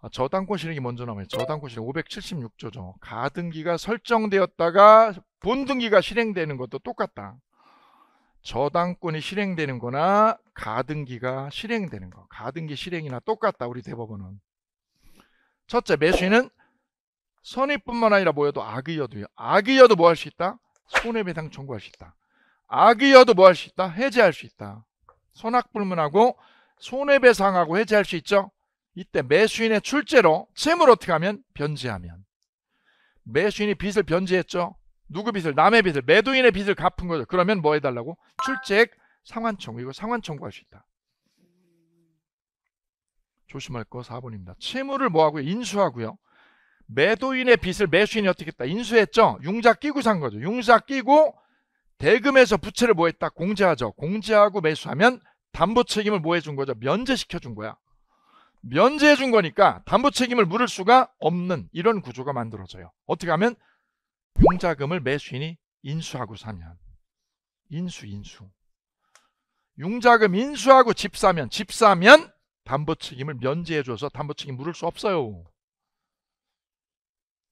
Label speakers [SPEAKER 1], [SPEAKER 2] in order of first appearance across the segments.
[SPEAKER 1] 아, 저당권 실행이 먼저 나와요. 저당권 실행 576조죠. 가등기가 설정되었다가 본등기가 실행되는 것도 똑같다. 저당권이 실행되는 거나 가등기가 실행되는 거. 가등기 실행이나 똑같다. 우리 대법원은. 첫째, 매수인은 선의뿐만 아니라 뭐여도 악의여도요. 악의여도 뭐 할 수 있다? 손해배상 청구할 수 있다. 악의여도 뭐 할 수 있다? 해제할 수 있다. 선악불문하고 손해배상하고 해제할 수 있죠. 이때 매수인의 출제로 채무를 어떻게 하면 변제하면 매수인이 빚을 변제했죠. 누구 빚을? 남의 빚을. 매도인의 빚을 갚은 거죠. 그러면 뭐 해달라고? 출제액 상환청. 이거 상환청구할 수 있다. 조심할 거 4번입니다. 채무를 뭐하고요? 인수하고요. 매도인의 빚을 매수인이 어떻게 했다? 인수했죠? 융자 끼고 산 거죠. 융자 끼고 대금에서 부채를 뭐했다? 공제하죠. 공제하고 매수하면 담보 책임을 뭐해준 거죠? 면제시켜준 거야. 면제해 준 거니까 담보 책임을 물을 수가 없는 이런 구조가 만들어져요. 어떻게 하면 융자금을 매수인이 인수하고 사면 인수 인수 융자금 인수하고 집 사면 집 사면 담보 책임을 면제해 줘서 담보 책임 물을 수 없어요.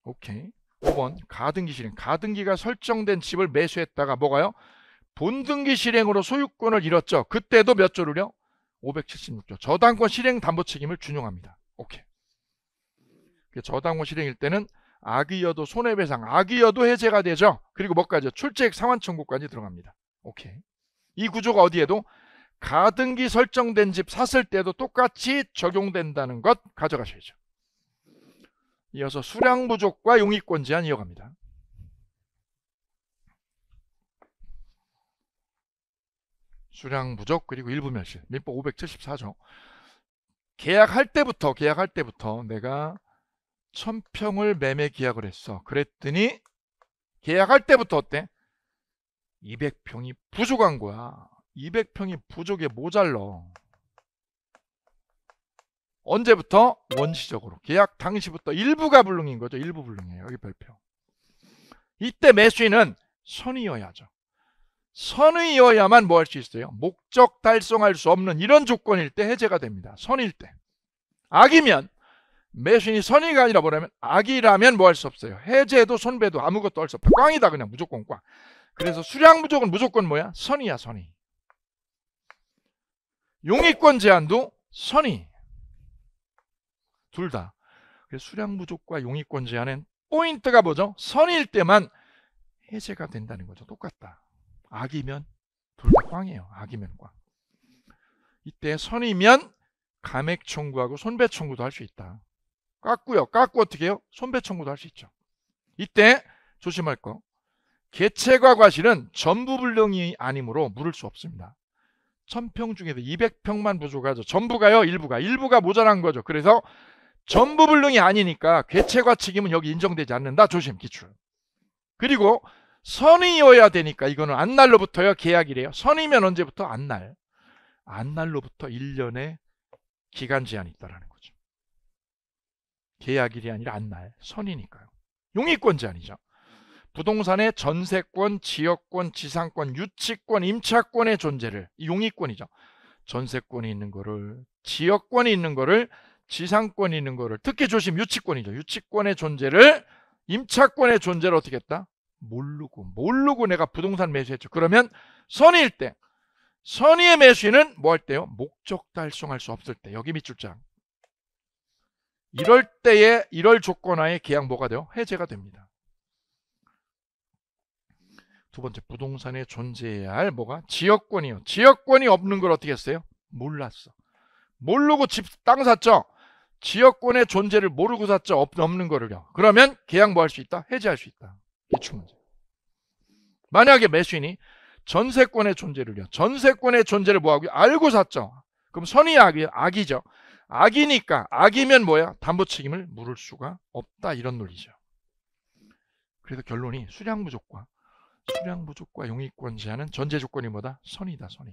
[SPEAKER 1] 오케이. 5번 가등기 실행. 가등기가 설정된 집을 매수했다가 뭐가요? 본등기 실행으로 소유권을 잃었죠. 그때도 몇 조를요? 576조 저당권 실행 담보 책임을 준용합니다. 오케이. 저당권 실행일 때는 악의여도 손해배상, 악의여도 해제가 되죠. 그리고 뭐까지? 요 출첵 상환 청구까지 들어갑니다. 오케이. 이 구조가 어디에도 가등기 설정된 집 샀을 때도 똑같이 적용된다는 것 가져가셔야죠. 이어서 수량 부족과 용익권 제한 이어갑니다. 수량 부족 그리고 일부 멸실 민법 574조 계약할 때부터 계약할 때부터 내가 천평을 매매 계약을 했어 그랬더니 계약할 때부터 어때? 200평이 부족한 거야 200평이 부족에 모자러 언제부터? 원시적으로 계약 당시부터 일부가 불능인 거죠 일부 불능이에요 여기 별표 이때 매수인은 선이어야죠 선의여야만 뭐 할 수 있어요? 목적 달성할 수 없는 이런 조건일 때 해제가 됩니다. 선일 때. 악이면 매순이 선의가 아니라 뭐냐면 악이라면 뭐 할 수 없어요. 해제도 손배도 아무것도 할 수 없어. 꽝이다 그냥 무조건 꽝. 그래서 수량 부족은 무조건 뭐야? 선의야 선의. 용의권 제한도 선의. 둘 다. 수량 부족과 용의권 제한은 포인트가 뭐죠? 선의일 때만 해제가 된다는 거죠. 똑같다. 악이면 둘다 꽝이에요. 악이면 꽝. 이때 선이면 감액 청구하고 손배 청구도 할 수 있다. 깎고요. 깎고 어떻게 해요? 손배 청구도 할 수 있죠. 이때 조심할 거. 개체과 과실은 전부 불능이 아니므로 물을 수 없습니다. 1000평 중에서 200평만 부족하죠. 전부가요, 일부가. 일부가 모자란 거죠. 그래서 전부 불능이 아니니까 개체과 책임은 여기 인정되지 않는다. 조심, 기출. 그리고 선이어야 되니까 이거는 안날로부터요 계약이래요. 선이면 언제부터? 안날. 안날로부터 1년의 기간 제한이 있다라는 거죠. 계약일이 아니라 안날. 선이니까요. 용의권제 한이죠 부동산의 전세권, 지역권, 지상권, 유치권, 임차권의 존재를 용의권이죠. 전세권이 있는 거를 지역권이 있는 거를 지상권이 있는 거를 특히 조심 유치권이죠. 유치권의 존재를 임차권의 존재를 어떻게 했다? 모르고 모르고 내가 부동산 매수했죠. 그러면 선의일 때 선의의 매수인은 뭐 할 때요? 목적 달성할 수 없을 때 여기 밑줄장 이럴 때에 이럴 조건하에 계약 뭐가 돼요? 해제가 됩니다. 두 번째 부동산에 존재해야 할 뭐가 지역권이요. 지역권이 없는 걸 어떻게 했어요? 몰랐어. 모르고 집 땅 샀죠. 지역권의 존재를 모르고 샀죠. 없는 거를요. 그러면 계약 뭐 할 수 있다? 해제할 수 있다. 대출 문제. 만약에 매수인이 전세권의 존재를요. 전세권의 존재를 뭐하고 알고 샀죠. 그럼 선의 악이 악이죠. 악이니까 악이면 뭐야? 담보 책임을 물을 수가 없다 이런 논리죠. 그래서 결론이 수량 부족과 수량 부족과 용익권 제한은 전제 조건이 뭐다? 선의다 선의.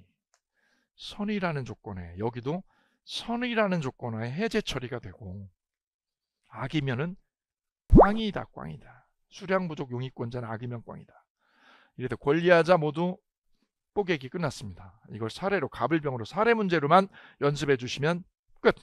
[SPEAKER 1] 선의라는 조건에 여기도 선의라는 조건하에 해제 처리가 되고 악이면은 꽝이다 꽝이다. 수량 부족 용익권자는 악의명광이다. 이래서 권리하자 모두 뽀객이 끝났습니다. 이걸 사례로 가불병으로 사례 문제로만 연습해 주시면 끝.